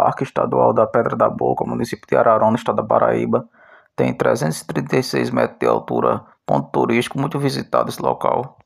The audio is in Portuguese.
Parque Estadual da Pedra da Boca, município de Ararona, estado da Paraíba. Tem 336 metros de altura, ponto turístico muito visitado esse local.